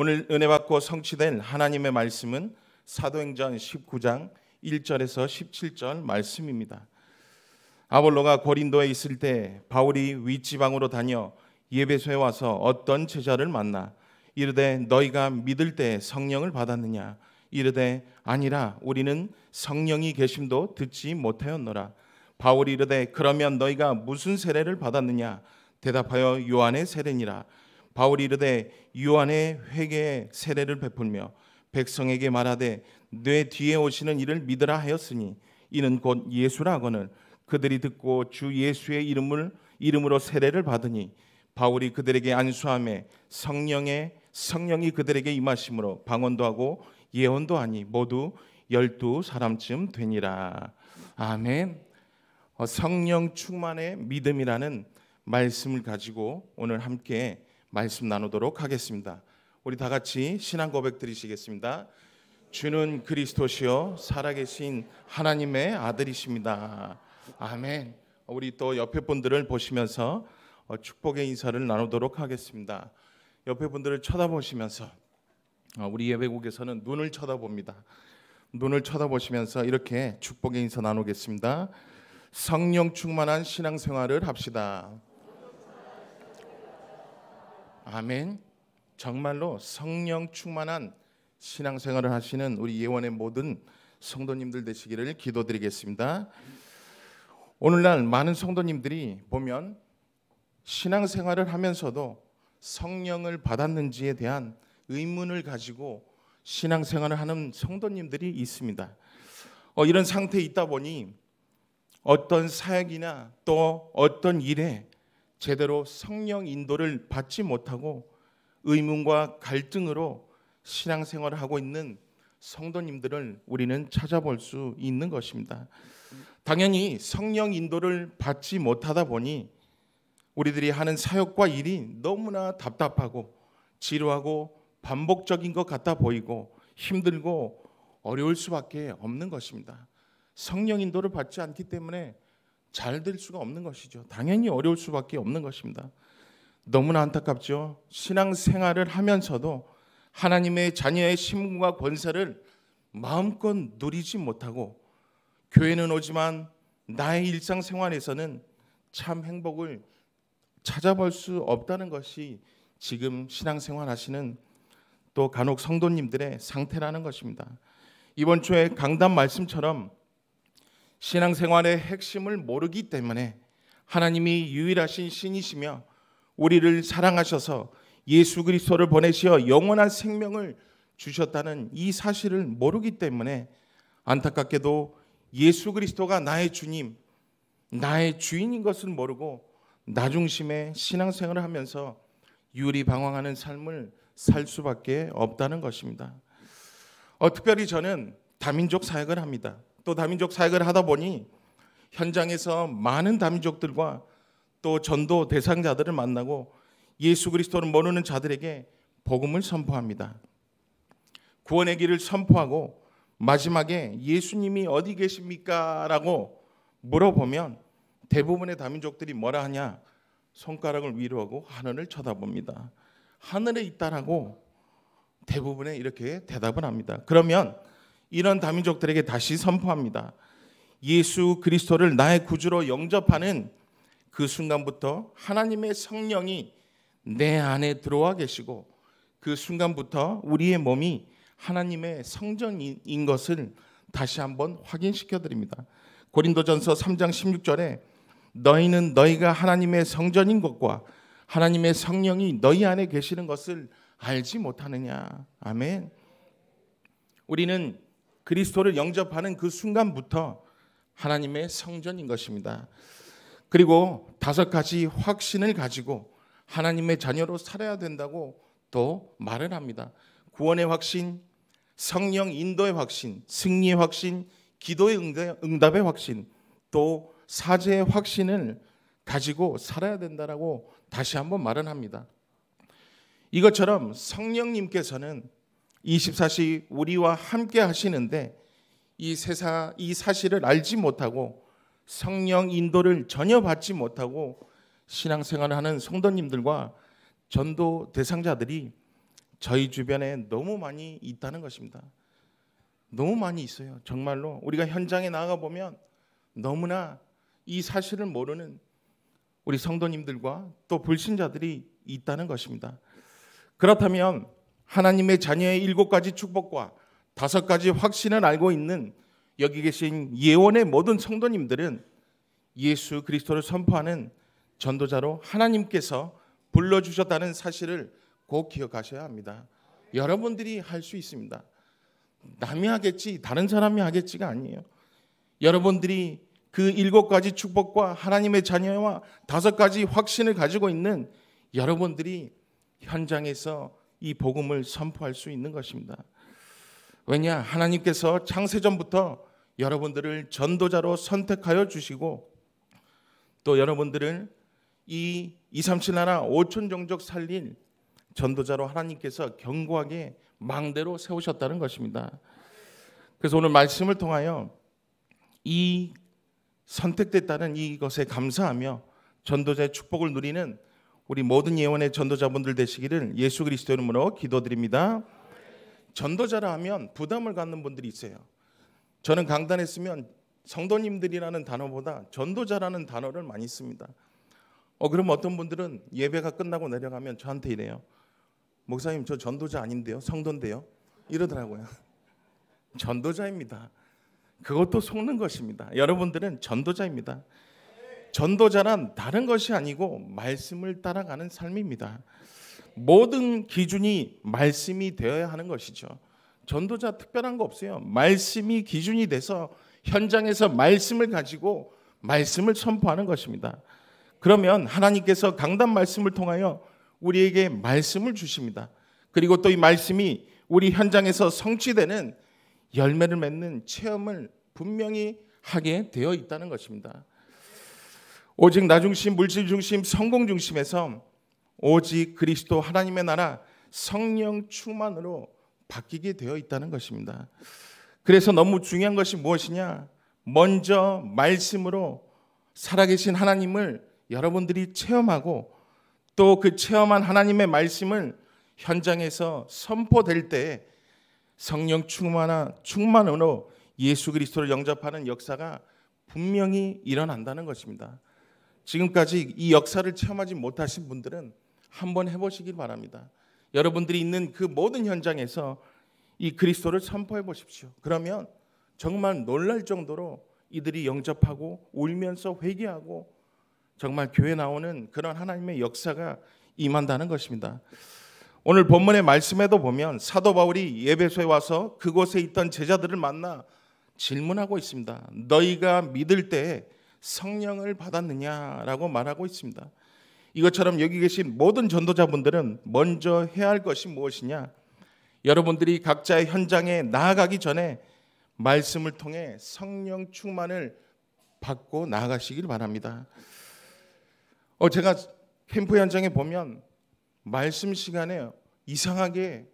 오늘 은혜 받고 성취된 하나님의 말씀은 사도행전 19장 1절에서 17절 말씀입니다. 아볼로가 고린도에 있을 때 바울이 윗지방으로 다녀 예배소에 와서 어떤 제자를 만나 이르되 너희가 믿을 때 성령을 받았느냐 이르되 아니라 우리는 성령이 계심도 듣지 못하였노라 바울이 이르되 그러면 너희가 무슨 세례를 받았느냐 대답하여 요한의 세례니라 바울이 이르되 요한의 회개의 세례를 베풀며 백성에게 말하되 뇌 뒤에 오시는 이를 믿으라 하였으니 이는 곧 예수라 하거늘 그들이 듣고 주 예수의 이름을 이름으로 세례를 받으니 바울이 그들에게 안수함에 성령의 성령이 그들에게 임하심으로 방언도 하고 예언도 하니 모두 열두 사람쯤 되니라 아멘. 어, 성령 충만의 믿음이라는 말씀을 가지고 오늘 함께 말씀 나누도록 하겠습니다. 우리 다 같이 신앙 고백 드리시겠습니다. 주는 그리스도시요 살아계신 하나님의 아들이십니다. 아멘. 우리 또 옆에 분들을 보시면서 어, 축복의 인사를 나누도록 하겠습니다. 옆에 분들을 쳐다보시면서 어, 우리 예배국에서는 눈을 쳐다봅니다. 눈을 쳐다보시면서 이렇게 축복의 인사 나누겠습니다. 성령 충만한 신앙생활을 합시다. 아멘. 정말로 성령 충만한 신앙생활을 하시는 우리 예원의 모든 성도님들 되시기를 기도드리겠습니다. 오늘날 많은 성도님들이 보면 신앙생활을 하면서도 성령을 받았는지에 대한 의문을 가지고 신앙생활을 하는 성도님들이 있습니다. 어, 이런 상태에 있다 보니 어떤 사역이나 또 어떤 일에 제대로 성령 인도를 받지 못하고 의문과 갈등으로 신앙생활을 하고 있는 성도님들을 우리는 찾아볼 수 있는 것입니다. 당연히 성령 인도를 받지 못하다 보니 우리들이 하는 사역과 일이 너무나 답답하고 지루하고 반복적인 것 같아 보이고 힘들고 어려울 수밖에 없는 것입니다. 성령 인도를 받지 않기 때문에 잘될 수가 없는 것이죠. 당연히 어려울 수밖에 없는 것입니다. 너무나 안타깝죠. 신앙 생활을 하면서도 하나님의 자녀의 신분과 권세를 마음껏 누리지 못하고 교회는 오지만 나의 일상 생활에서는 참 행복을 찾아볼 수 없다는 것이 지금 신앙 생활 하시는 또 간혹 성도님들의 상태라는 것입니다. 이번 주에 강단 말씀처럼 신앙생활의 핵심을 모르기 때문에 하나님이 유일하신 신이시며 우리를 사랑하셔서 예수 그리스도를 보내시어 영원한 생명을 주셨다는 이 사실을 모르기 때문에 안타깝게도 예수 그리스도가 나의 주님, 나의 주인인 것을 모르고 나중심의 신앙생활을 하면서 유리방황하는 삶을 살 수밖에 없다는 것입니다. 어, 특별히 저는 다민족 사역을 합니다. 또 다민족 사역을 하다 보니 현장에서 많은 다민족들과 또 전도 대상자들을 만나고 예수 그리스도를 모르는 자들에게 복음을 선포합니다. 구원의 길을 선포하고 마지막에 예수님이 어디 계십니까라고 물어보면 대부분의 다민족들이 뭐라 하냐 손가락을 위로 하고 하늘을 쳐다봅니다. 하늘에 있다라고 대부분의 이렇게 대답을 합니다. 그러면 이런 다민족들에게 다시 선포합니다. 예수 그리스도를 나의 구주로 영접하는 그 순간부터 하나님의 성령이 내 안에 들어와 계시고 그 순간부터 우리의 몸이 하나님의 성전인 것을 다시 한번 확인시켜 드립니다. 고린도전서 3장 16절에 너희는 너희가 하나님의 성전인 것과 하나님의 성령이 너희 안에 계시는 것을 알지 못하느냐. 아멘. 우리는 그리스도를 영접하는 그 순간부터 하나님의 성전인 것입니다. 그리고 다섯 가지 확신을 가지고 하나님의 자녀로 살아야 된다고 또 말을 합니다. 구원의 확신, 성령 인도의 확신, 승리의 확신, 기도의 응답의 확신, 또 사제의 확신을 가지고 살아야 된다라고 다시 한번 말은 합니다. 이것처럼 성령님께서는 24시 우리와 함께 하시는데 이 세상 이 사실을 알지 못하고 성령 인도를 전혀 받지 못하고 신앙생활을 하는 성도님들과 전도 대상자들이 저희 주변에 너무 많이 있다는 것입니다. 너무 많이 있어요. 정말로 우리가 현장에 나가 보면 너무나 이 사실을 모르는 우리 성도님들과 또 불신자들이 있다는 것입니다. 그렇다면 하나님의 자녀의 일곱 가지 축복과 다섯 가지 확신을 알고 있는 여기 계신 예원의 모든 성도님들은 예수 그리스도를 선포하는 전도자로 하나님께서 불러주셨다는 사실을 꼭 기억하셔야 합니다. 여러분들이 할 수 있습니다. 남이 하겠지, 다른 사람이 하겠지가 아니에요. 여러분들이 그 일곱 가지 축복과 하나님의 자녀와 다섯 가지 확신을 가지고 있는 여러분들이 현장에서 이 복음을 선포할 수 있는 것입니다. 왜냐? 하나님께서 창세전부터 여러분들을 전도자로 선택하여 주시고 또 여러분들을 이237 나라 5천 종족 살릴 전도자로 하나님께서 견고하게 망대로 세우셨다는 것입니다. 그래서 오늘 말씀을 통하여 이 선택됐다는 이것에 감사하며 전도자의 축복을 누리는 우리 모든 예원의 전도자분들 되시기를 예수 그리스도 이름으로 기도드립니다. 전도자라 하면 부담을 갖는 분들이 있어요. 저는 강단했으면 성도님들이라는 단어보다 전도자라는 단어를 많이 씁니다. 어 그럼 어떤 분들은 예배가 끝나고 내려가면 저한테 이래요. 목사님 저 전도자 아닌데요. 성도인데요. 이러더라고요. 전도자입니다. 그것도 속는 것입니다. 여러분들은 전도자입니다. 전도자란 다른 것이 아니고 말씀을 따라가는 삶입니다. 모든 기준이 말씀이 되어야 하는 것이죠. 전도자 특별한 거 없어요. 말씀이 기준이 돼서 현장에서 말씀을 가지고 말씀을 선포하는 것입니다. 그러면 하나님께서 강단 말씀을 통하여 우리에게 말씀을 주십니다. 그리고 또 이 말씀이 우리 현장에서 성취되는 열매를 맺는 체험을 분명히 하게 되어 있다는 것입니다. 오직 나 중심, 물질 중심, 성공 중심에서 오직 그리스도 하나님의 나라 성령 충만으로 바뀌게 되어 있다는 것입니다. 그래서 너무 중요한 것이 무엇이냐? 먼저 말씀으로 살아계신 하나님을 여러분들이 체험하고 또 그 체험한 하나님의 말씀을 현장에서 선포될 때 성령 충만한 충만으로 예수 그리스도를 영접하는 역사가 분명히 일어난다는 것입니다. 지금까지 이 역사를 체험하지 못하신 분들은 한번 해보시길 바랍니다. 여러분들이 있는 그 모든 현장에서 이 그리스도를 선포해 보십시오. 그러면 정말 놀랄 정도로 이들이 영접하고 울면서 회개하고 정말 교회 나오는 그런 하나님의 역사가 임한다는 것입니다. 오늘 본문의 말씀에도 보면 사도 바울이 예배소에 와서 그곳에 있던 제자들을 만나 질문하고 있습니다. 너희가 믿을 때 성령을 받았느냐라고 말하고 있습니다. 이것처럼 여기 계신 모든 전도자분들은 먼저 해야 할 것이 무엇이냐? 여러분들이 각자의 현장에 나아가기 전에 말씀을 통해 성령 충만을 받고 나아가시길 바랍니다. 어 제가 캠프 현장에 보면 말씀 시간에 이상하게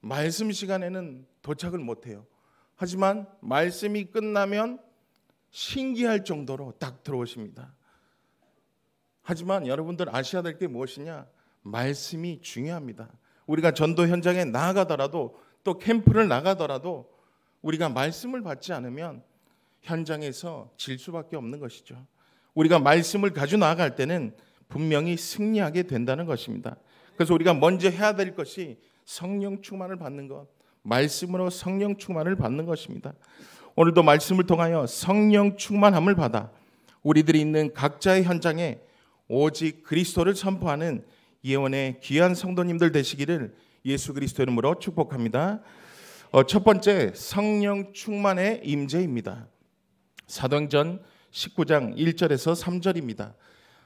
말씀 시간에는 도착을 못 해요. 하지만 말씀이 끝나면 신기할 정도로 딱 들어오십니다. 하지만 여러분들 아셔야 될 게 무엇이냐? 말씀이 중요합니다. 우리가 전도 현장에 나아가더라도 또 캠프를 나가더라도 우리가 말씀을 받지 않으면 현장에서 질 수밖에 없는 것이죠. 우리가 말씀을 가지고 나아갈 때는 분명히 승리하게 된다는 것입니다. 그래서 우리가 먼저 해야 될 것이 성령 충만을 받는 것, 말씀으로 성령 충만을 받는 것입니다. 오늘도 말씀을 통하여 성령 충만함을 받아 우리들이 있는 각자의 현장에 오직 그리스도를 선포하는 예언의 귀한 성도님들 되시기를 예수 그리스도 이름으로 축복합니다. 어, 첫 번째 성령 충만의 임재입니다. 사도행전 19장 1절에서 3절입니다.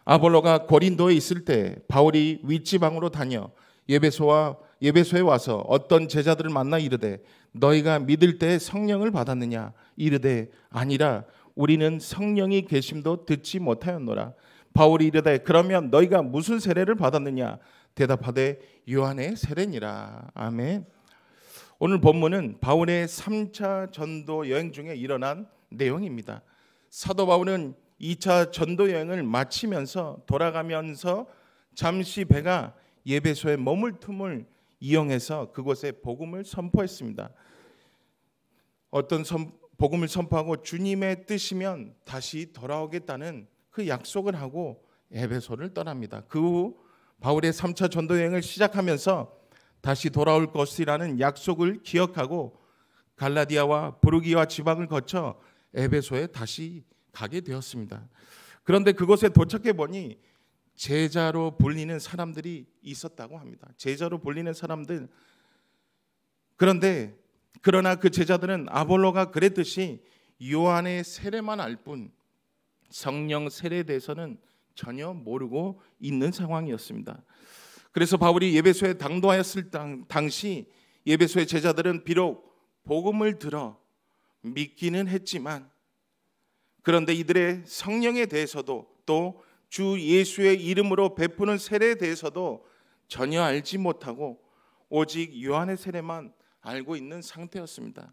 아볼로가 고린도에 있을 때 바울이 윗지방으로 다녀 예배소와 예배소에 와서 어떤 제자들을 만나 이르되 너희가 믿을 때 성령을 받았느냐 이르되 아니라 우리는 성령이 계심도 듣지 못하였노라 바울이 이르되 그러면 너희가 무슨 세례를 받았느냐 대답하되 요한의 세례니라 아멘 오늘 본문은 바울의 3차 전도 여행 중에 일어난 내용입니다 사도 바울은 2차 전도 여행을 마치면서 돌아가면서 잠시 배가 예배소에 머물 틈을 이용해서 그곳에 복음을 선포했습니다. 어떤 선, 복음을 선포하고 주님의 뜻이면 다시 돌아오겠다는 그 약속을 하고 에베소를 떠납니다. 그 후 바울의 3차 전도 여행을 시작하면서 다시 돌아올 것이라는 약속을 기억하고 갈라디아와 부르기와 지방을 거쳐 에베소에 다시 가게 되었습니다. 그런데 그곳에 도착해 보니 제자로 불리는 사람들이 있었다고 합니다. 제자로 불리는 사람들. 그런데 그러나 그 제자들은 아볼로가 그랬듯이 요한의 세례만 알 뿐 성령 세례에 대해서는 전혀 모르고 있는 상황이었습니다. 그래서 바울이 예배소에 당도하였을 당시 예배소의 제자들은 비록 복음을 들어 믿기는 했지만 그런데 이들의 성령에 대해서도 또주 예수의 이름으로 베푸는 세례에 대해서도 전혀 알지 못하고 오직 요한의 세례만 알고 있는 상태였습니다.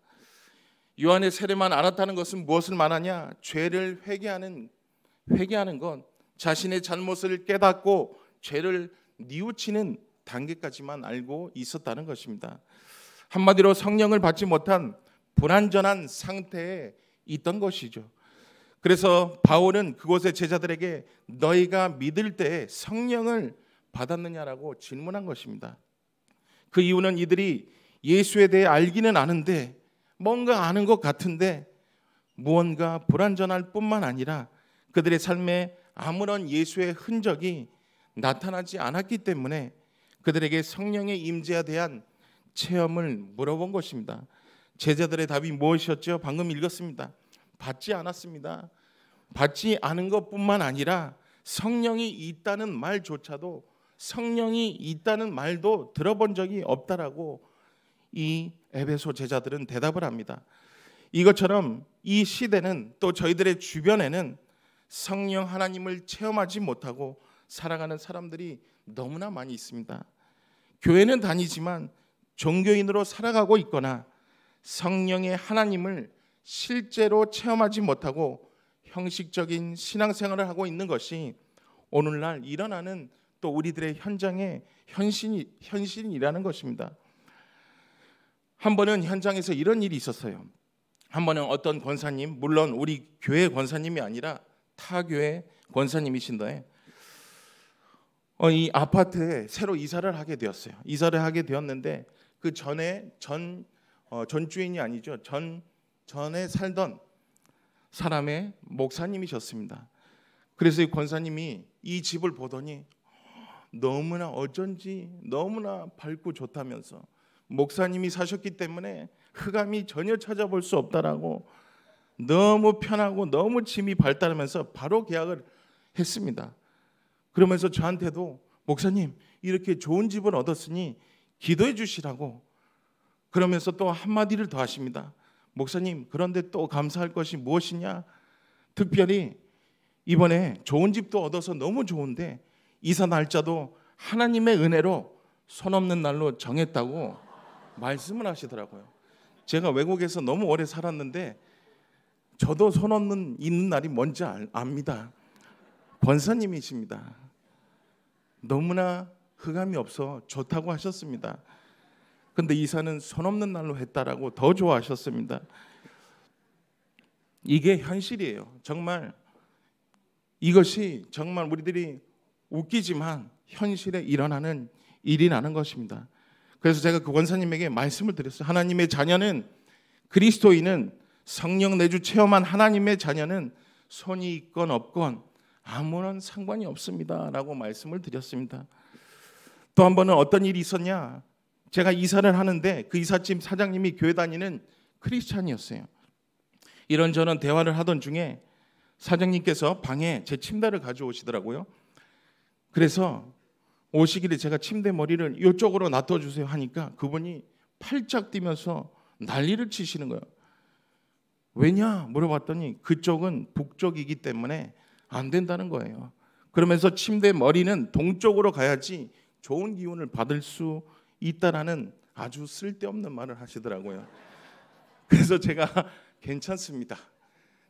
요한의 세례만 알았다는 것은 무엇을 말하냐? 죄를 회개하는 회개하는 건 자신의 잘못을 깨닫고 죄를 뉘우치는 단계까지만 알고 있었다는 것입니다. 한마디로 성령을 받지 못한 불완전한 상태에 있던 것이죠. 그래서 바오는 그곳의 제자들에게 너희가 믿을 때 성령을 받았느냐라고 질문한 것입니다. 그 이유는 이들이 예수에 대해 알기는 아는데 뭔가 아는 것 같은데 무언가 불완전할 뿐만 아니라 그들의 삶에 아무런 예수의 흔적이 나타나지 않았기 때문에 그들에게 성령의 임재에 대한 체험을 물어본 것입니다. 제자들의 답이 무엇이었죠? 방금 읽었습니다. 받지 않았습니다. 받지 않은 것뿐만 아니라 성령이 있다는 말조차도 성령이 있다는 말도 들어본 적이 없다라고 이 에베소 제자들은 대답을 합니다. 이것처럼 이 시대는 또 저희들의 주변에는 성령 하나님을 체험하지 못하고 살아가는 사람들이 너무나 많이 있습니다. 교회는 다니지만 종교인으로 살아가고 있거나 성령의 하나님을 실제로 체험하지 못하고 형식적인 신앙생활을 하고 있는 것이 오늘날 일어나는 또 우리들의 현장의 현신이 현실이라는 것입니다. 한 번은 현장에서 이런 일이 있었어요. 한 번은 어떤 권사님, 물론 우리 교회 권사님이 아니라 타 교회 권사님이신데 어, 이 아파트에 새로 이사를 하게 되었어요. 이사를 하게 되었는데 그 전에 전 어, 전주인이 아니죠. 전 전에 살던 사람의 목사님이셨습니다. 그래서 이 권사님이 이 집을 보더니 너무나 어쩐지 너무나 밝고 좋다면서 목사님이 사셨기 때문에 흑암이 전혀 찾아볼 수 없다라고 너무 편하고 너무 짐이 발달하면서 바로 계약을 했습니다. 그러면서 저한테도 목사님 이렇게 좋은 집을 얻었으니 기도해 주시라고 그러면서 또 한마디를 더 하십니다. 목사님, 그런데 또 감사할 것이 무엇이냐? 특별히 이번에 좋은 집도 얻어서 너무 좋은데 이사 날짜도 하나님의 은혜로 손 없는 날로 정했다고 말씀을 하시더라고요. 제가 외국에서 너무 오래 살았는데 저도 손 없는 있는 날이 뭔지 압니다. 권사님이십니다. 너무나 흑암이 없어 좋다고 하셨습니다. 근데 이사는 손 없는 날로 했다라고 더 좋아하셨습니다. 이게 현실이에요. 정말 이것이 정말 우리들이 웃기지만 현실에 일어나는 일이라는 것입니다. 그래서 제가 그 권사님에게 말씀을 드렸어요. 하나님의 자녀는 그리스도인은 성령 내주 체험한 하나님의 자녀는 손이 있건 없건 아무런 상관이 없습니다라고 말씀을 드렸습니다. 또 한 번은 어떤 일이 있었냐? 제가 이사를 하는데 그 이삿짐 사장님이 교회 다니는 크리스찬이었어요. 이런저런 대화를 하던 중에 사장님께서 방에 제 침대를 가져오시더라고요. 그래서 오시길래 제가 침대 머리를 이쪽으로 놔둬주세요 하니까 그분이 팔짝 뛰면서 난리를 치시는 거예요. 왜냐 물어봤더니 그쪽은 북쪽이기 때문에 안 된다는 거예요. 그러면서 침대 머리는 동쪽으로 가야지 좋은 기운을 받을 수 있다라는 아주 쓸데없는 말을 하시더라고요. 그래서 제가 괜찮습니다.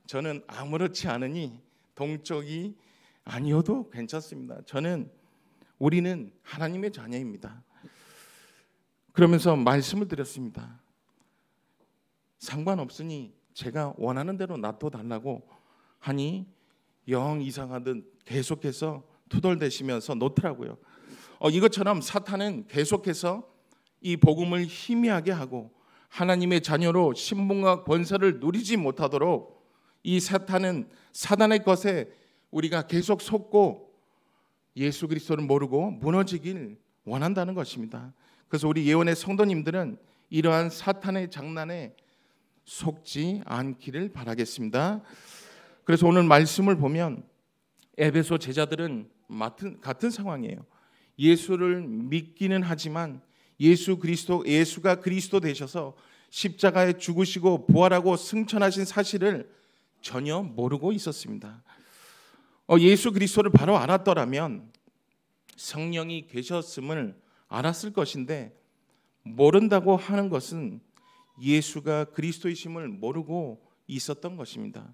저는 아무렇지 않으니 동쪽이 아니어도 괜찮습니다. 저는 우리는 하나님의 자녀입니다. 그러면서 말씀을 드렸습니다. 상관없으니 제가 원하는 대로 놔둬달라고 하니 영 이상하듯 계속해서 투덜대시면서 놓더라고요. 어, 이것처럼 사탄은 계속해서 이 복음을 희미하게 하고 하나님의 자녀로 신분과 권세를 누리지 못하도록 이 사탄은 사단의 것에 우리가 계속 속고 예수 그리스도를 모르고 무너지길 원한다는 것입니다. 그래서 우리 예언의 성도님들은 이러한 사탄의 장난에 속지 않기를 바라겠습니다. 그래서 오늘 말씀을 보면 에베소 제자들은 같은, 같은 상황이에요. 예수를 믿기는 하지만 예수 그리스도 예수가 그리스도 되셔서 십자가에 죽으시고 부활하고 승천하신 사실을 전혀 모르고 있었습니다. 어, 예수 그리스도를 바로 알았더라면 성령이 계셨음을 알았을 것인데 모른다고 하는 것은 예수가 그리스도이심을 모르고 있었던 것입니다.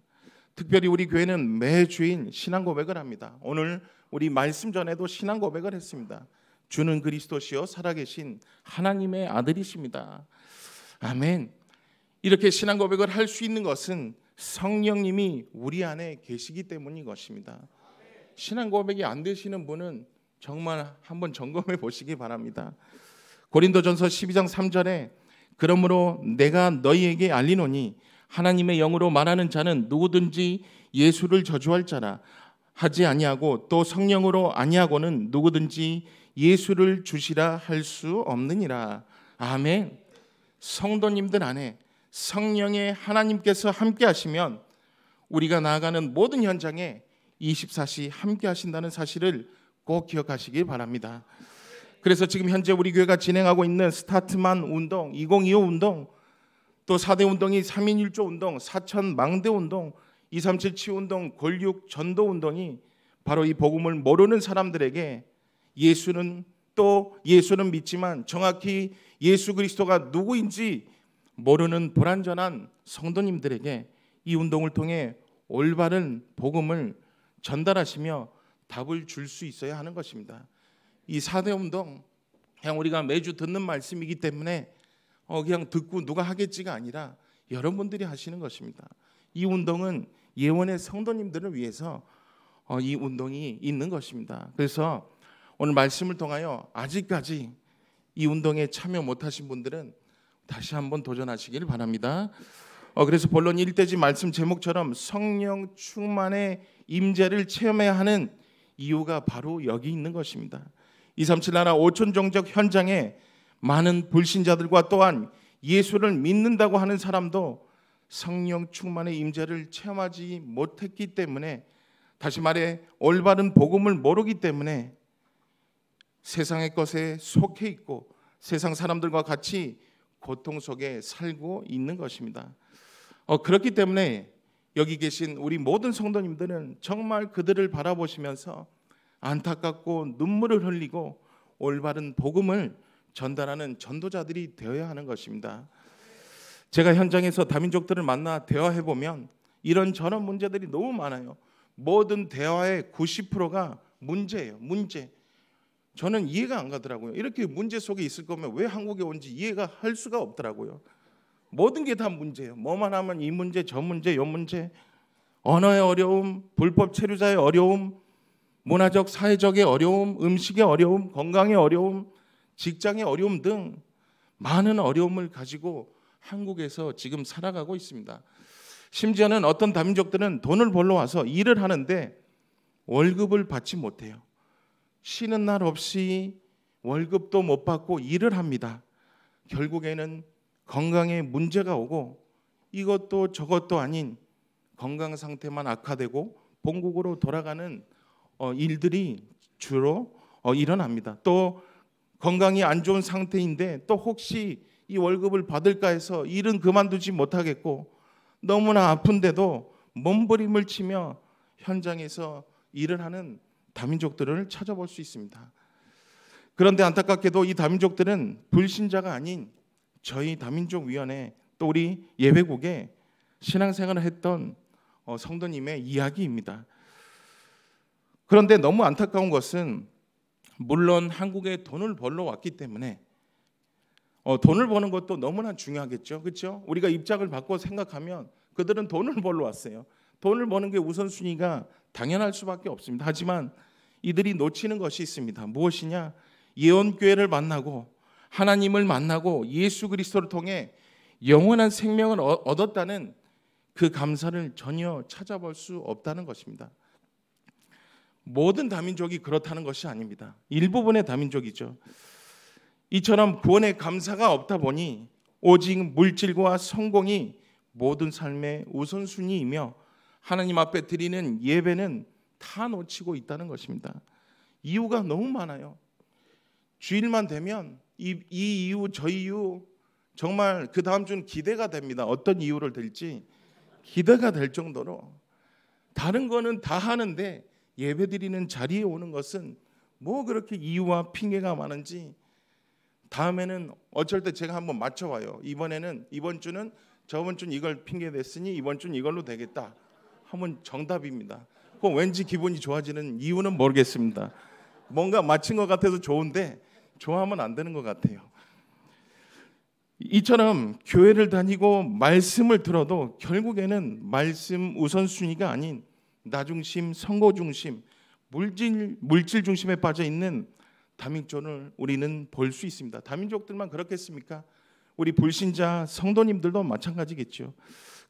특별히 우리 교회는 매주인 신앙 고백을 합니다. 오늘 우리 말씀 전에도 신앙 고백을 했습니다. 주는 그리스도시요 살아계신 하나님의 아들이십니다. 아멘. 이렇게 신앙 고백을 할 수 있는 것은 성령님이 우리 안에 계시기 때문인 것입니다. 신앙 고백이 안 되시는 분은 정말 한번 점검해 보시기 바랍니다. 고린도전서 12장 3절에 그러므로 내가 너희에게 알리노니 하나님의 영으로 말하는 자는 누구든지 예수를 저주할 자라 하지 아니하고 또 성령으로 아니하고는 누구든지 예수를 주시라 할 수 없느니라. 아멘. 성도님들 안에 성령의 하나님께서 함께 하시면 우리가 나아가는 모든 현장에 24시 함께 하신다는 사실을 꼭 기억하시길 바랍니다. 그래서 지금 현재 우리 교회가 진행하고 있는 스타트만 운동, 2025 운동 또 4대 운동이 3인 1조 운동, 4천 망대 운동, 237 치운동, 권력 전도 운동이 바로 이 복음을 모르는 사람들에게 예수는 또 예수는 믿지만 정확히 예수 그리스도가 누구인지 모르는 불완전한 성도님들에게 이 운동을 통해 올바른 복음을 전달하시며 답을 줄 수 있어야 하는 것입니다. 이 사대 운동 그냥 우리가 매주 듣는 말씀이기 때문에 어 그냥 듣고 누가 하겠지가 아니라 여러분들이 하시는 것입니다. 이 운동은 예원의 성도님들을 위해서 어, 이 운동이 있는 것입니다. 그래서 오늘 말씀을 통하여 아직까지 이 운동에 참여 못하신 분들은 다시 한번 도전하시길 바랍니다. 어, 그래서 본론 1대지 말씀 제목처럼 성령 충만의 임재를 체험해야 하는 이유가 바로 여기 있는 것입니다. 237 나라 5천 종족 현장에 많은 불신자들과 또한 예수를 믿는다고 하는 사람도 성령 충만의 임재를 체험하지 못했기 때문에 다시 말해 올바른 복음을 모르기 때문에 세상의 것에 속해 있고 세상 사람들과 같이 고통 속에 살고 있는 것입니다. 어, 그렇기 때문에 여기 계신 우리 모든 성도님들은 정말 그들을 바라보시면서 안타깝고 눈물을 흘리고 올바른 복음을 전달하는 전도자들이 되어야 하는 것입니다. 제가 현장에서 다민족들을 만나 대화해 보면 이런 저런 문제들이 너무 많아요. 모든 대화의 90%가 문제예요. 문제. 저는 이해가 안 가더라고요. 이렇게 문제 속에 있을 거면 왜 한국에 온지 이해가 할 수가 없더라고요. 모든 게 다 문제예요. 뭐만 하면 이 문제, 저 문제, 요 문제. 언어의 어려움, 불법 체류자의 어려움, 문화적, 사회적의 어려움, 음식의 어려움, 건강의 어려움, 직장의 어려움 등 많은 어려움을 가지고 한국에서 지금 살아가고 있습니다. 심지어는 어떤 다민족들은 돈을 벌러 와서 일을 하는데 월급을 받지 못해요. 쉬는 날 없이 월급도 못 받고 일을 합니다. 결국에는 건강에 문제가 오고 이것도 저것도 아닌 건강 상태만 악화되고 본국으로 돌아가는 어, 일들이 주로 어, 일어납니다. 또 건강이 안 좋은 상태인데 또 혹시 이 월급을 받을까 해서 일은 그만두지 못하겠고 너무나 아픈데도 몸부림을 치며 현장에서 일을 하는 다민족들을 찾아볼 수 있습니다. 그런데 안타깝게도 이 다민족들은 불신자가 아닌 저희 다민족 위원회 또 우리 예배국에 신앙생활을 했던 어, 성도님의 이야기입니다. 그런데 너무 안타까운 것은 물론 한국에 돈을 벌러 왔기 때문에 어, 돈을 버는 것도 너무나 중요하겠죠. 그렇죠? 우리가 입장을 바꿔 생각하면 그들은 돈을 벌러 왔어요. 돈을 버는 게 우선순위가 당연할 수밖에 없습니다. 하지만 이들이 놓치는 것이 있습니다. 무엇이냐? 예언교회를 만나고 하나님을 만나고 예수 그리스도를 통해 영원한 생명을 얻었다는 그 감사를 전혀 찾아볼 수 없다는 것입니다. 모든 다민족이 그렇다는 것이 아닙니다. 일부분의 다민족이죠. 이처럼 구원의 감사가 없다 보니 오직 물질과 성공이 모든 삶의 우선순위이며 하나님 앞에 드리는 예배는 다 놓치고 있다는 것입니다. 이유가 너무 많아요. 주일만 되면 이, 이 이유 저 이유 정말 그 다음 주는 기대가 됩니다. 어떤 이유를 들지 기대가 될 정도로 다른 거는 다 하는데 예배드리는 자리에 오는 것은 뭐 그렇게 이유와 핑계가 많은지 다음에는 어쩔 때 제가 한번 맞춰 봐요 이번에는 이번 주는 저번 주는 이걸 핑계 됐으니 이번 주는 이걸로 되겠다. 한번 정답입니다. 그 왠지 기분이 좋아지는 이유는 모르겠습니다. 뭔가 맞힌 것 같아서 좋은데 좋아하면 안 되는 것 같아요. 이처럼 교회를 다니고 말씀을 들어도 결국에는 말씀 우선순위가 아닌 나중심, 선거 중심, 물질 물질 중심에 빠져 있는 다민족을 우리는 볼 수 있습니다. 다민족들만 그렇겠습니까? 우리 불신자 성도님들도 마찬가지겠죠.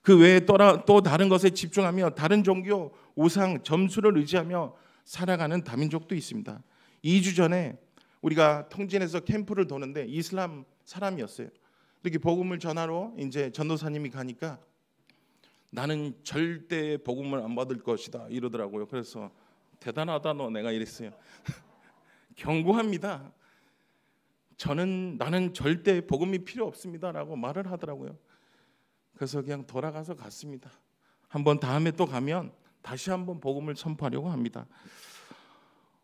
그 외에 또라, 또 다른 것에 집중하며 다른 종교, 우상, 점수를 의지하며 살아가는 다민족도 있습니다. 2주 전에 우리가 통진에서 캠프를 도는데 이슬람 사람이었어요. 이렇게 그러니까 복음을 전하러 이제 전도사님이 가니까 나는 절대 복음을 안 받을 것이다 이러더라고요. 그래서 대단하다 너 내가 이랬어요. 경고합니다. 저는 나는 절대 복음이 필요 없습니다라고 말을 하더라고요. 그래서 그냥 돌아가서 갔습니다. 한번 다음에 또 가면 다시 한번 복음을 선포하려고 합니다.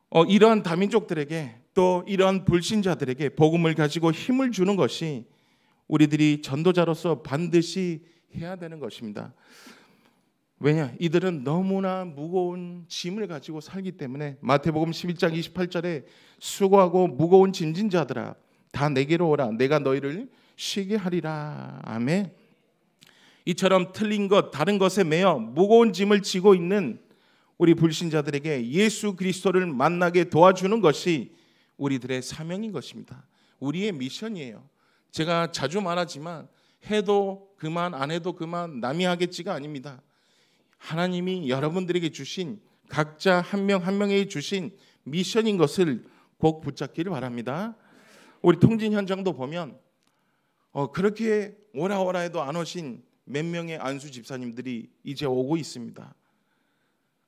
어, 이러한 다민족들에게 또 이러한 불신자들에게 복음을 가지고 힘을 주는 것이 우리들이 전도자로서 반드시 해야 되는 것입니다. 왜냐? 이들은 너무나 무거운 짐을 가지고 살기 때문에 마태복음 11장 28절에 수고하고 무거운 짐진 자들아 다 내게로 오라 내가 너희를 쉬게 하리라. 아멘. 이처럼 틀린 것, 다른 것에 매여 무거운 짐을 지고 있는 우리 불신자들에게 예수 그리스도를 만나게 도와주는 것이 우리들의 사명인 것입니다. 우리의 미션이에요. 제가 자주 말하지만 해도 그만 안 해도 그만 남이 하겠지가 아닙니다. 하나님이 여러분들에게 주신 각자 한 명한 한 명에게 주신 미션인 것을 꼭 붙잡기를 바랍니다. 우리 통진 현장도 보면 어, 그렇게 오라오라 해도 안 오신 몇 명의 안수 집사님들이 이제 오고 있습니다.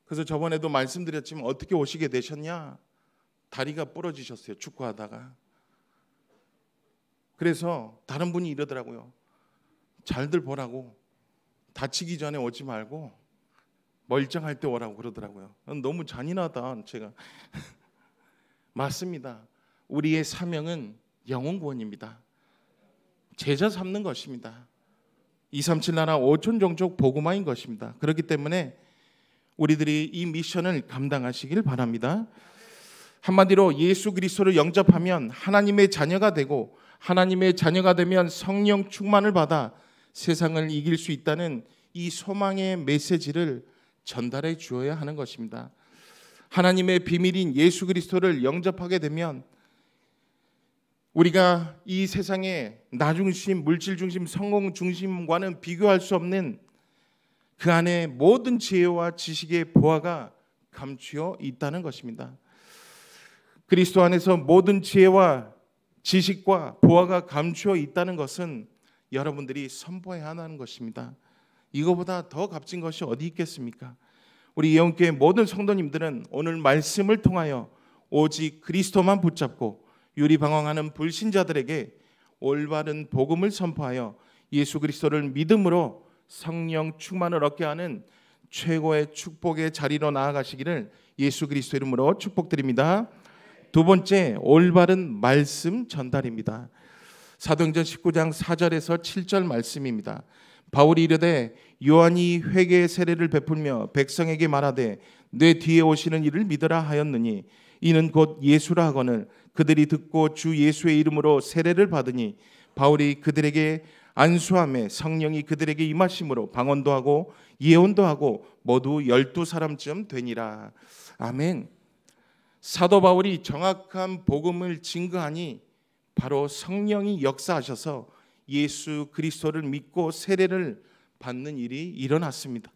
그래서 저번에도 말씀드렸지만 어떻게 오시게 되셨냐? 다리가 부러지셨어요. 축구하다가. 그래서 다른 분이 이러더라고요. 잘들 보라고 다치기 전에 오지 말고 멀쩡할 때 오라고 그러더라고요. 너무 잔인하다 제가 맞습니다. 우리의 사명은 영혼 구원입니다. 제자 삼는 것입니다. 237 나라 5천 종족 복음화인 것입니다. 그렇기 때문에 우리들이 이 미션을 감당하시길 바랍니다. 한마디로 예수 그리스도를 영접하면 하나님의 자녀가 되고 하나님의 자녀가 되면 성령 충만을 받아 세상을 이길 수 있다는 이 소망의 메시지를 전달해 주어야 하는 것입니다. 하나님의 비밀인 예수 그리스도를 영접하게 되면 우리가 이 세상의 나중심, 물질중심, 성공중심과는 비교할 수 없는 그 안에 모든 지혜와 지식의 보화가 감추어 있다는 것입니다. 그리스도 안에서 모든 지혜와 지식과 보화가 감추어 있다는 것은 여러분들이 선포해야 하는 것입니다. 이거보다 더 값진 것이 어디 있겠습니까? 우리 예언교회 모든 성도님들은 오늘 말씀을 통하여 오직 그리스도만 붙잡고 유리방황하는 불신자들에게 올바른 복음을 선포하여 예수 그리스도를 믿음으로 성령 충만을 얻게 하는 최고의 축복의 자리로 나아가시기를 예수 그리스도 이름으로 축복드립니다. 두 번째 올바른 말씀 전달입니다. 사도행전 19장 4절에서 7절 말씀입니다. 바울이 이르되 요한이 회개의 세례를 베풀며 백성에게 말하되 내 뒤에 오시는 이를 믿으라 하였느니 이는 곧 예수라 하거늘 그들이 듣고 주 예수의 이름으로 세례를 받으니 바울이 그들에게 안수함에 성령이 그들에게 임하심으로 방언도 하고 예언도 하고 모두 열두 사람쯤 되니라 아멘. 사도 바울이 정확한 복음을 증거하니 바로 성령이 역사하셔서 예수 그리스도를 믿고 세례를 받는 일이 일어났습니다.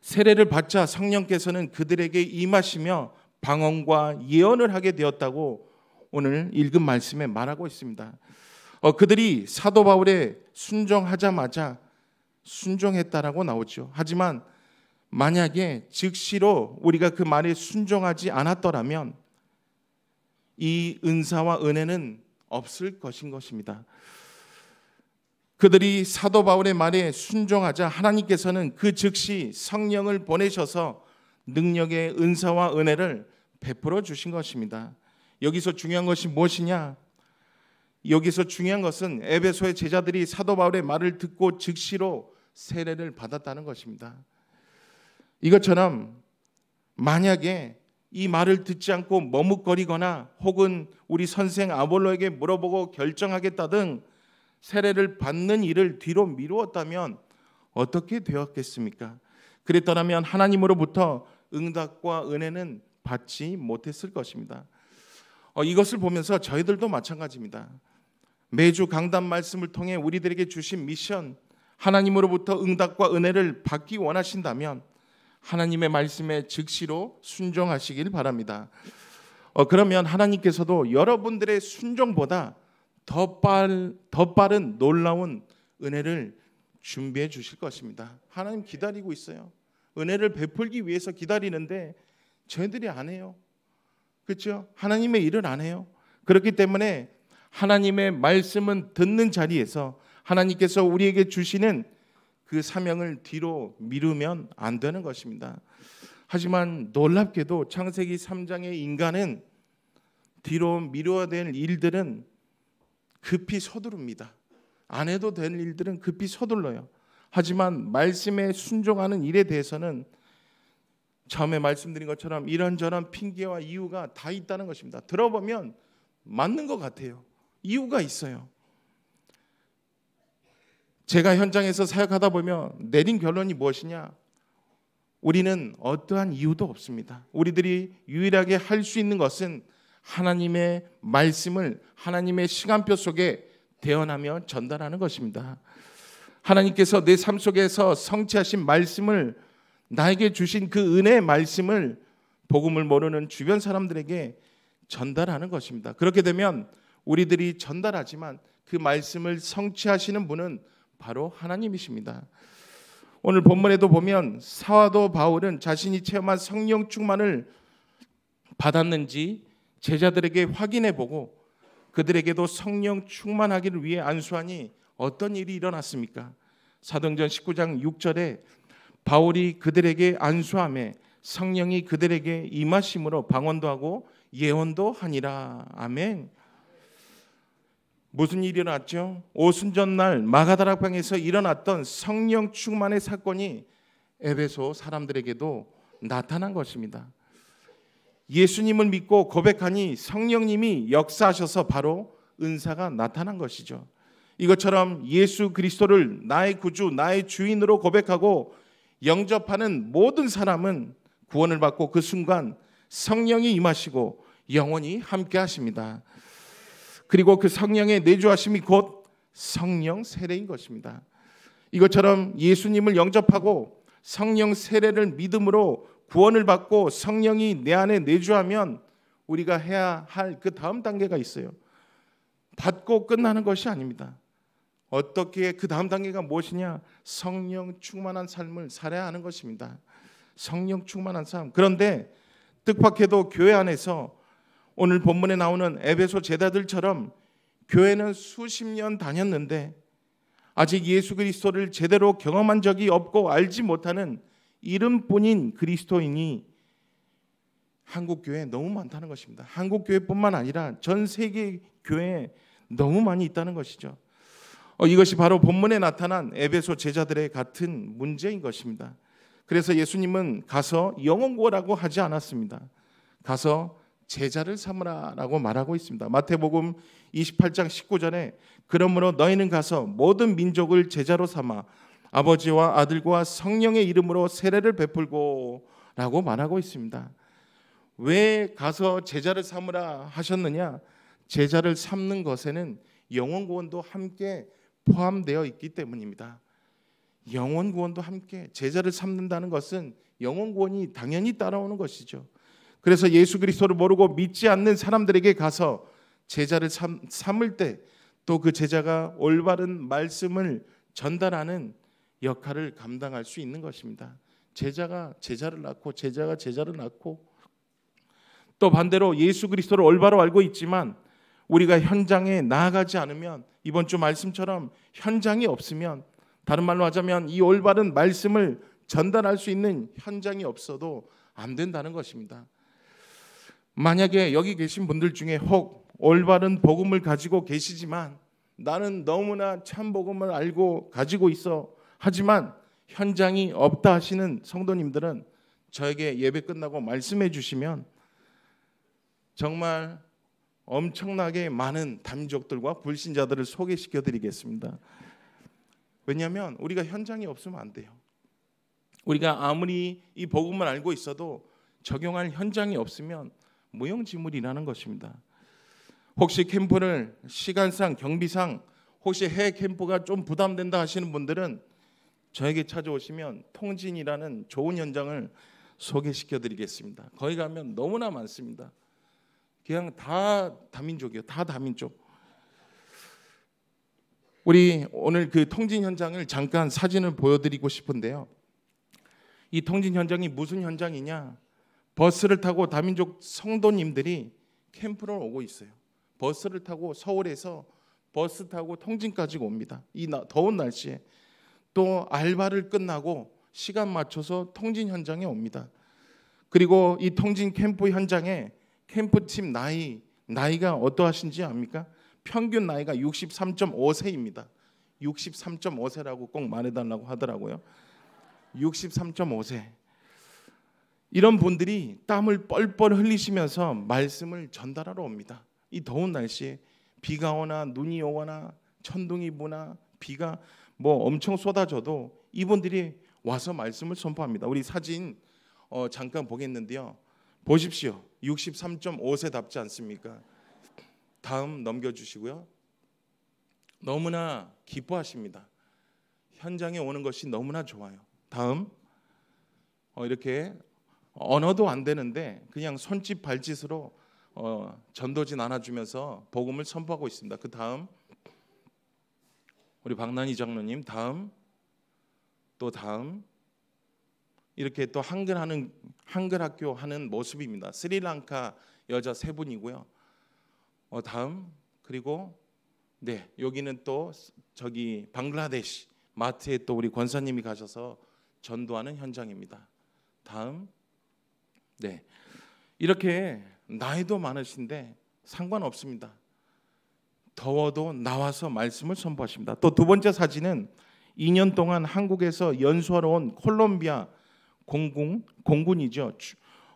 세례를 받자 성령께서는 그들에게 임하시며 방언과 예언을 하게 되었다고 오늘 읽은 말씀에 말하고 있습니다. 어, 그들이 사도 바울에 순종하자마자 순종했다라고 나오죠. 하지만 만약에 즉시로 우리가 그 말에 순종하지 않았더라면 이 은사와 은혜는 없을 것인 것입니다. 그들이 사도 바울의 말에 순종하자 하나님께서는 그 즉시 성령을 보내셔서 능력의 은사와 은혜를 베풀어 주신 것입니다. 여기서 중요한 것이 무엇이냐? 여기서 중요한 것은 에베소의 제자들이 사도 바울의 말을 듣고 즉시로 세례를 받았다는 것입니다. 이것처럼 만약에 이 말을 듣지 않고 머뭇거리거나 혹은 우리 선생 아볼로에게 물어보고 결정하겠다 등 세례를 받는 일을 뒤로 미루었다면 어떻게 되었겠습니까? 그랬더라면 하나님으로부터 응답과 은혜는 받지 못했을 것입니다. 어, 이것을 보면서 저희들도 마찬가지입니다. 매주 강단 말씀을 통해 우리들에게 주신 미션, 하나님으로부터 응답과 은혜를 받기 원하신다면 하나님의 말씀에 즉시로 순종하시길 바랍니다. 어, 그러면 하나님께서도 여러분들의 순종보다 더, 빨, 더 빠른 놀라운 은혜를 준비해 주실 것입니다. 하나님 기다리고 있어요. 은혜를 베풀기 위해서 기다리는데 저희들이 안 해요. 그렇죠? 하나님의 일을 안 해요. 그렇기 때문에 하나님의 말씀은 듣는 자리에서 하나님께서 우리에게 주시는 그 사명을 뒤로 미루면 안 되는 것입니다. 하지만 놀랍게도 창세기 3장의 인간은 뒤로 미루어야 될 일들은 급히 서두릅니다. 안 해도 될 일들은 급히 서둘러요. 하지만 말씀에 순종하는 일에 대해서는 처음에 말씀드린 것처럼 이런저런 핑계와 이유가 다 있다는 것입니다. 들어보면 맞는 것 같아요. 이유가 있어요. 제가 현장에서 사역하다 보면 내린 결론이 무엇이냐? 우리는 어떠한 이유도 없습니다. 우리들이 유일하게 할 수 있는 것은 하나님의 말씀을 하나님의 시간표 속에 대언하며 전달하는 것입니다. 하나님께서 내 삶 속에서 성취하신 말씀을 나에게 주신 그 은혜의 말씀을 복음을 모르는 주변 사람들에게 전달하는 것입니다. 그렇게 되면 우리들이 전달하지만 그 말씀을 성취하시는 분은 바로 하나님이십니다. 오늘 본문에도 보면 사도 바울은 자신이 체험한 성령 충만을 받았는지 제자들에게 확인해 보고 그들에게도 성령 충만하기를 위해 안수하니 어떤 일이 일어났습니까? 사도행전 19장 6절에 바울이 그들에게 안수함에 성령이 그들에게 임하심으로 방언도 하고 예언도 하니라. 아멘. 무슨 일이 일어났죠? 오순전날 마가다락방에서 일어났던 성령 충만의 사건이 에베소 사람들에게도 나타난 것입니다. 예수님을 믿고 고백하니 성령님이 역사하셔서 바로 은사가 나타난 것이죠. 이것처럼 예수 그리스도를 나의 구주, 나의 주인으로 고백하고 영접하는 모든 사람은 구원을 받고 그 순간 성령이 임하시고 영원히 함께 하십니다. 그리고 그 성령의 내주하심이 곧 성령 세례인 것입니다. 이것처럼 예수님을 영접하고 성령 세례를 믿음으로 구원을 받고 성령이 내 안에 내주하면 우리가 해야 할 그 다음 단계가 있어요. 받고 끝나는 것이 아닙니다. 어떻게 그 다음 단계가 무엇이냐? 성령 충만한 삶을 살아야 하는 것입니다. 성령 충만한 삶. 그런데 뜻밖에도 교회 안에서 오늘 본문에 나오는 에베소 제자들처럼 교회는 수십 년 다녔는데 아직 예수 그리스도를 제대로 경험한 적이 없고 알지 못하는 이름뿐인 그리스도인이 한국 교회에 너무 많다는 것입니다. 한국 교회뿐만 아니라 전 세계 교회에 너무 많이 있다는 것이죠. 어, 이것이 바로 본문에 나타난 에베소 제자들의 같은 문제인 것입니다. 그래서 예수님은 가서 영원고라고 하지 않았습니다. 가서 제자를 삼으라라고 말하고 있습니다. 마태복음 28장 19절에 그러므로 너희는 가서 모든 민족을 제자로 삼아 아버지와 아들과 성령의 이름으로 세례를 베풀고라고 말하고 있습니다. 왜 가서 제자를 삼으라 하셨느냐? 제자를 삼는 것에는 영혼 구원도 함께 포함되어 있기 때문입니다. 영혼 구원도 함께 제자를 삼는다는 것은 영혼 구원이 당연히 따라오는 것이죠. 그래서 예수 그리스도를 모르고 믿지 않는 사람들에게 가서 제자를 삼, 삼을 때 또 그 제자가 올바른 말씀을 전달하는 역할을 감당할 수 있는 것입니다. 제자가 제자를 낳고 제자가 제자를 낳고 또 반대로 예수 그리스도를 올바로 알고 있지만 우리가 현장에 나아가지 않으면 이번 주 말씀처럼 현장이 없으면 다른 말로 하자면 이 올바른 말씀을 전달할 수 있는 현장이 없어도 안 된다는 것입니다. 만약에 여기 계신 분들 중에 혹 올바른 복음을 가지고 계시지만 나는 너무나 참 복음을 알고 가지고 있어 하지만 현장이 없다 하시는 성도님들은 저에게 예배 끝나고 말씀해 주시면 정말 엄청나게 많은 담족들과 불신자들을 소개시켜 드리겠습니다. 왜냐하면 우리가 현장이 없으면 안 돼요. 우리가 아무리 이 복음을 알고 있어도 적용할 현장이 없으면 무용지물이라는 것입니다. 혹시 캠프를 시간상 경비상 혹시 해외 캠프가 좀 부담된다 하시는 분들은 저에게 찾아오시면 통진이라는 좋은 현장을 소개시켜 드리겠습니다. 거기 가면 너무나 많습니다. 그냥 다 다민족이요. 다 다민족. 우리 오늘 그 통진 현장을 잠깐 사진을 보여드리고 싶은데요. 이 통진 현장이 무슨 현장이냐? 버스를 타고 다민족 성도님들이 캠프로 오고 있어요. 버스를 타고 서울에서 버스 타고 통진까지 옵니다. 이 더운 날씨에 또 알바를 끝나고 시간 맞춰서 통진 현장에 옵니다. 그리고 이 통진 캠프 현장에 캠프팀 나이 나이가 어떠하신지 압니까? 평균 나이가 63.5세입니다. 63.5세라고 꼭 말해달라고 하더라고요. 63.5세. 이런 분들이 땀을 뻘뻘 흘리시면서 말씀을 전달하러 옵니다. 이 더운 날씨에 비가 오나 눈이 오거나 천둥이 부나 비가 뭐 엄청 쏟아져도 이분들이 와서 말씀을 선포합니다. 우리 사진 어 잠깐 보겠는데요. 보십시오. 63.5세답지 않습니까? 다음 넘겨주시고요. 너무나 기뻐하십니다. 현장에 오는 것이 너무나 좋아요. 다음 어 이렇게 언어도 안 되는데 그냥 손짓 발짓으로 어, 전도지 나눠주면서 복음을 선포하고 있습니다. 그 다음 우리 박난희 장로님 다음 또 다음 이렇게 또 한글 하는 한글 학교 하는 모습입니다. 스리랑카 여자 세 분이고요. 어, 다음 그리고 네 여기는 또 저기 방글라데시 마트에 또 우리 권사님이 가셔서 전도하는 현장입니다. 다음 네. 이렇게 나이도 많으신데 상관없습니다. 더워도 나와서 말씀을 선포하십니다. 또 두 번째 사진은 2년 동안 한국에서 연수하러 온 콜롬비아 공군 공군이죠.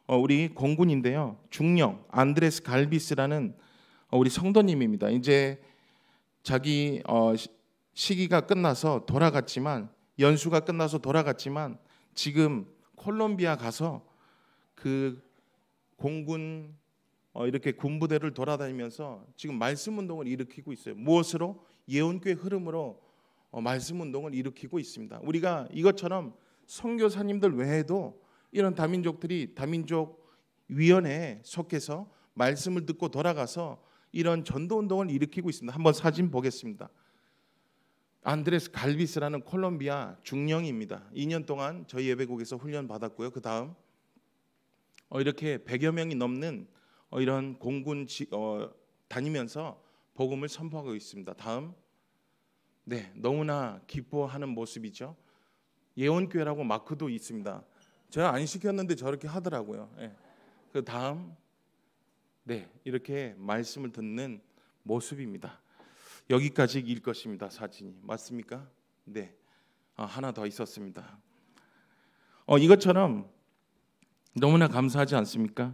어, 우리 공군인데요. 중령 안드레스 갈비스라는 어, 우리 성도님입니다. 이제 자기 어, 시기가 끝나서 돌아갔지만 연수가 끝나서 돌아갔지만 지금 콜롬비아 가서 그 공군 어, 이렇게 군부대를 돌아다니면서 지금 말씀 운동을 일으키고 있어요. 무엇으로 예언교의 흐름으로 어, 말씀 운동을 일으키고 있습니다. 우리가 이것처럼 선교사님들 외에도 이런 다민족들이 다민족 위원회에 속해서 말씀을 듣고 돌아가서 이런 전도 운동을 일으키고 있습니다. 한번 사진 보겠습니다. 안드레스 갈비스라는 콜롬비아 중령입니다. 2년 동안 저희 예배국에서 훈련 받았고요. 그 다음 어, 이렇게 100여 명이 넘는 어, 이런 공군 지, 어, 다니면서 복음을 선포하고 있습니다. 다음 네 너무나 기뻐하는 모습이죠. 예원교회라고 마크도 있습니다. 제가 안 시켰는데 저렇게 하더라고요. 네. 그 다음 네 이렇게 말씀을 듣는 모습입니다. 여기까지 일 것입니다. 사진이 맞습니까? 네 아, 하나 더 있었습니다. 어, 이것처럼 너무나 감사하지 않습니까?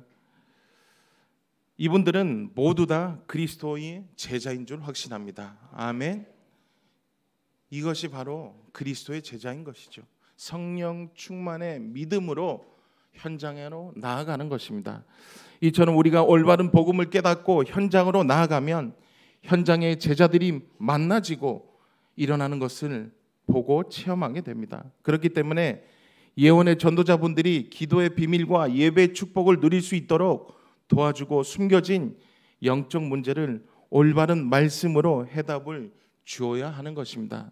이분들은 모두 다 그리스도의 제자인 줄 확신합니다. 아멘. 이것이 바로 그리스도의 제자인 것이죠. 성령 충만의 믿음으로 현장으로 나아가는 것입니다. 이처럼 우리가 올바른 복음을 깨닫고 현장으로 나아가면 현장의 제자들이 만나지고 일어나는 것을 보고 체험하게 됩니다. 그렇기 때문에 예원의 전도자분들이 기도의 비밀과 예배 축복을 누릴 수 있도록 도와주고 숨겨진 영적 문제를 올바른 말씀으로 해답을 주어야 하는 것입니다.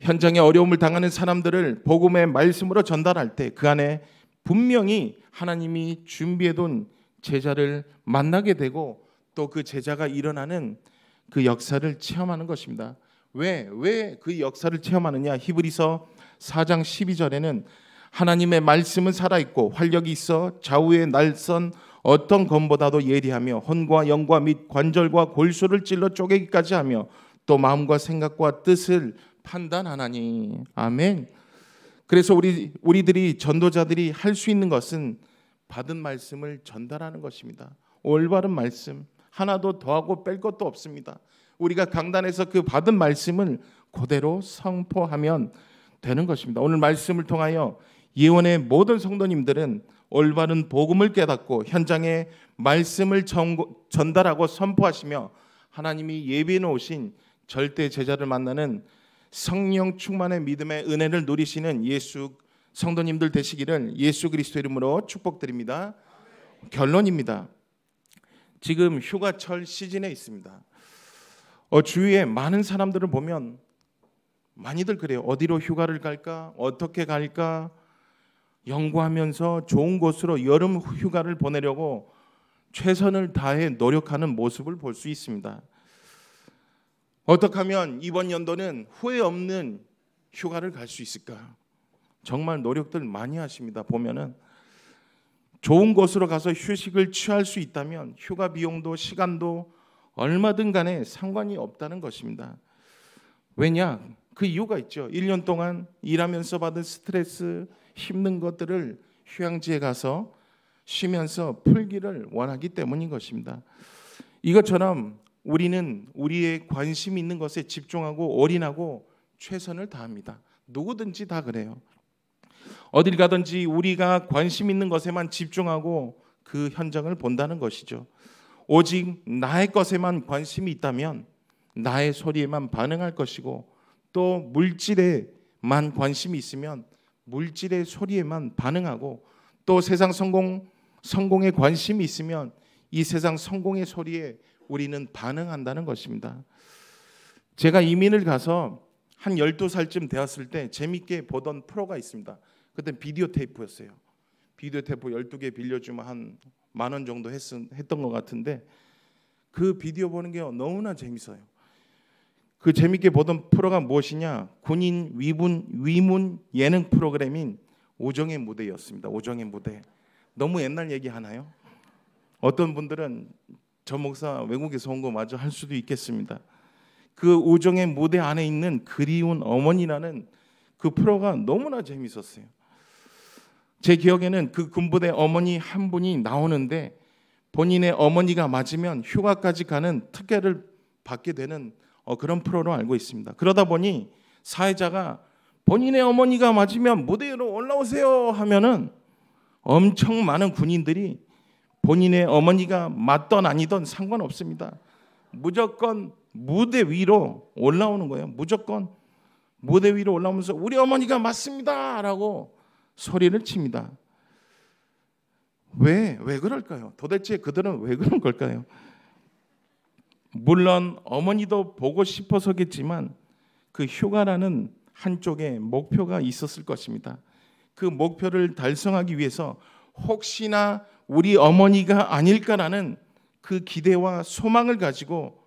현장에 어려움을 당하는 사람들을 복음의 말씀으로 전달할 때 그 안에 분명히 하나님이 준비해둔 제자를 만나게 되고 또 그 제자가 일어나는 그 역사를 체험하는 것입니다. 왜? 왜 그 역사를 체험하느냐? 히브리서 4장 12절에는 하나님의 말씀은 살아있고 활력이 있어 좌우의 날선 어떤 검보다도 예리하며 혼과 영과 및 관절과 골수를 찔러 쪼개기까지 하며 또 마음과 생각과 뜻을 판단하나니 아멘. 그래서 우리 우리들이 전도자들이 할 수 있는 것은 받은 말씀을 전달하는 것입니다. 올바른 말씀 하나도 더하고 뺄 것도 없습니다. 우리가 강단에서 그 받은 말씀을 그대로 선포하면 되는 것입니다. 오늘 말씀을 통하여 예원의 모든 성도님들은 올바른 복음을 깨닫고 현장에 말씀을 전달하고 선포하시며 하나님이 예비해 놓으신 절대 제자를 만나는 성령 충만의 믿음의 은혜를 누리시는 예수 성도님들 되시기를 예수 그리스도 이름으로 축복드립니다. 결론입니다. 지금 휴가철 시즌에 있습니다. 어, 주위에 많은 사람들을 보면 많이들 그래요. 어디로 휴가를 갈까? 어떻게 갈까? 연구하면서 좋은 곳으로 여름 휴가를 보내려고 최선을 다해 노력하는 모습을 볼 수 있습니다. 어떻게 하면 이번 연도는 후회 없는 휴가를 갈 수 있을까? 정말 노력들 많이 하십니다. 보면은 좋은 곳으로 가서 휴식을 취할 수 있다면 휴가 비용도 시간도 얼마든 간에 상관이 없다는 것입니다. 왜냐? 그 이유가 있죠. 1년 동안 일하면서 받은 스트레스, 힘든 것들을 휴양지에 가서 쉬면서 풀기를 원하기 때문인 것입니다. 이것처럼 우리는 우리의 관심 있는 것에 집중하고 올인하고 최선을 다합니다. 누구든지 다 그래요. 어딜 가든지 우리가 관심 있는 것에만 집중하고 그 현장을 본다는 것이죠. 오직 나의 것에만 관심이 있다면 나의 소리에만 반응할 것이고 또 물질에만 관심이 있으면 물질의 소리에만 반응하고 또 세상 성공 성공에 관심이 있으면 이 세상 성공의 소리에 우리는 반응한다는 것입니다. 제가 이민을 가서 한 12살쯤 되었을 때 재밌게 보던 프로가 있습니다. 그때 비디오 테이프였어요. 비디오 테이프 12개 빌려주면 한 만 원 정도 했, 던것 같은데 그 비디오 보는 게 너무나 재밌어요. 그 재밌게 보던 프로가 무엇이냐? 군인 위문 위문 예능 프로그램인 오정의 무대였습니다. 오정의 무대. 너무 옛날 얘기 하나요? 어떤 분들은 저 목사 외국에서 온거 마저 할 수도 있겠습니다. 그 오정의 무대 안에 있는 그리운 어머니라는 그 프로가 너무나 재밌었어요. 제 기억에는 그 군부대 어머니 한 분이 나오는데 본인의 어머니가 맞으면 휴가까지 가는 특혜를 받게 되는 어, 그런 프로로 알고 있습니다. 그러다 보니 사회자가 본인의 어머니가 맞으면 무대 위로 올라오세요 하면은 엄청 많은 군인들이 본인의 어머니가 맞던 아니던 상관없습니다. 무조건 무대 위로 올라오는 거예요. 무조건 무대 위로 올라오면서 우리 어머니가 맞습니다라고 소리를 칩니다. 왜? 왜 그럴까요? 도대체 그들은 왜 그런 걸까요? 물론 어머니도 보고 싶어서겠지만 그 휴가라는 한쪽에 목표가 있었을 것입니다. 그 목표를 달성하기 위해서 혹시나 우리 어머니가 아닐까라는 그 기대와 소망을 가지고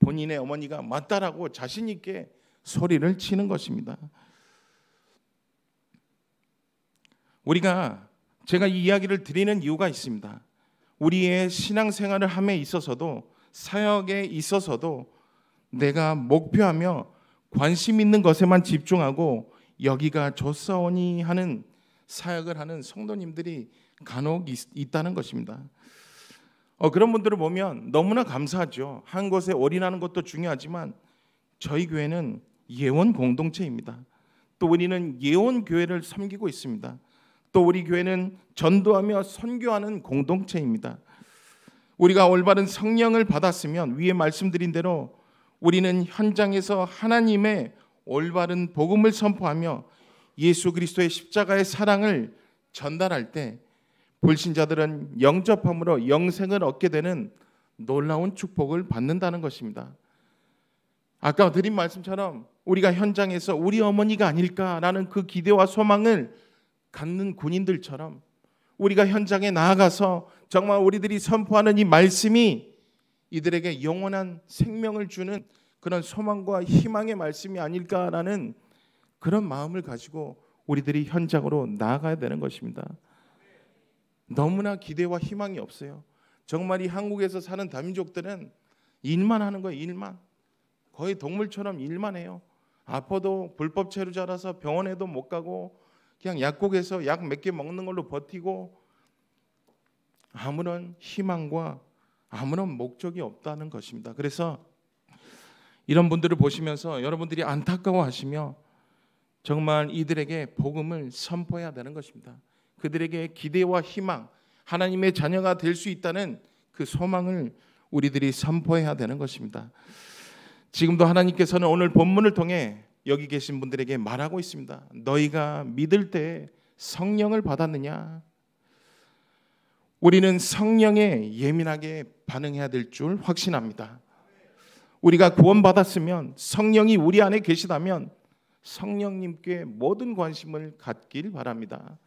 본인의 어머니가 맞다라고 자신 있게 소리를 치는 것입니다. 우리가 제가 이 이야기를 드리는 이유가 있습니다. 우리의 신앙생활을 함에 있어서도 사역에 있어서도 내가 목표하며 관심 있는 것에만 집중하고 여기가 좋사오니 하는 사역을 하는 성도님들이 간혹 있, 있다는 것입니다. 어, 그런 분들을 보면 너무나 감사하죠. 한 곳에 올인하는 것도 중요하지만 저희 교회는 예원 공동체입니다. 또 우리는 예원 교회를 섬기고 있습니다. 또 우리 교회는 전도하며 선교하는 공동체입니다. 우리가 올바른 성령을 받았으면 위에 말씀드린 대로 우리는 현장에서 하나님의 올바른 복음을 선포하며 예수 그리스도의 십자가의 사랑을 전달할 때 불신자들은 영접함으로 영생을 얻게 되는 놀라운 축복을 받는다는 것입니다. 아까 드린 말씀처럼 우리가 현장에서 우리 어머니가 아닐까라는 그 기대와 소망을 갖는 군인들처럼 우리가 현장에 나아가서 정말 우리들이 선포하는 이 말씀이 이들에게 영원한 생명을 주는 그런 소망과 희망의 말씀이 아닐까라는 그런 마음을 가지고 우리들이 현장으로 나아가야 되는 것입니다. 너무나 기대와 희망이 없어요. 정말 이 한국에서 사는 다민족들은 일만 하는 거예요. 일만. 거의 동물처럼 일만 해요. 아파도 불법 체류 자라서 병원에도 못 가고 그냥 약국에서 약 몇 개 먹는 걸로 버티고 아무런 희망과 아무런 목적이 없다는 것입니다. 그래서 이런 분들을 보시면서 여러분들이 안타까워하시며 정말 이들에게 복음을 선포해야 되는 것입니다. 그들에게 기대와 희망, 하나님의 자녀가 될 수 있다는 그 소망을 우리들이 선포해야 되는 것입니다. 지금도 하나님께서는 오늘 본문을 통해 여기 계신 분들에게 말하고 있습니다. 너희가 믿을 때 성령을 받았느냐? 우리는 성령에 예민하게 반응해야 될 줄 확신합니다. 우리가 구원받았으면 성령이 우리 안에 계시다면 성령님께 모든 관심을 갖길 바랍니다.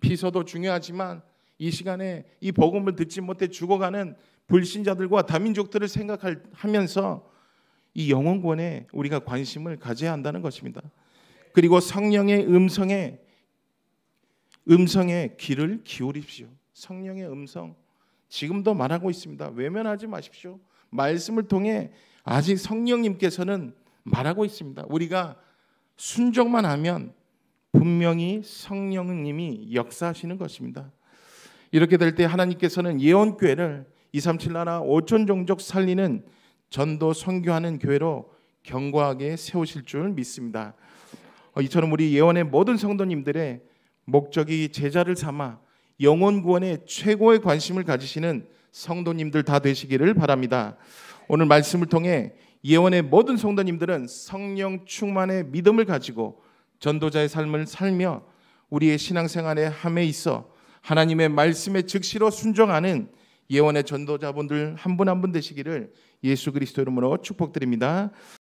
비서도 중요하지만 이 시간에 이 복음을 듣지 못해 죽어가는 불신자들과 다민족들을 생각하면서 이 영혼권에 우리가 관심을 가져야 한다는 것입니다. 그리고 성령의 음성에 음성에 귀를 기울입시오. 성령의 음성 지금도 말하고 있습니다. 외면하지 마십시오. 말씀을 통해 아직 성령님께서는 말하고 있습니다. 우리가 순종만 하면 분명히 성령님이 역사하시는 것입니다. 이렇게 될 때 하나님께서는 예언교회를 237 나라 5천 종족 살리는 전도 선교하는 교회로 견고하게 세우실 줄 믿습니다. 어, 이처럼 우리 예언의 모든 성도님들의 목적이 제자를 삼아 영혼 구원에 최고의 관심을 가지시는 성도님들 다 되시기를 바랍니다. 오늘 말씀을 통해 예원의 모든 성도님들은 성령 충만의 믿음을 가지고 전도자의 삶을 살며 우리의 신앙생활에 함에 있어 하나님의 말씀에 즉시로 순종하는 예원의 전도자분들 한 분 한 분 되시기를 예수 그리스도 이름으로 축복드립니다.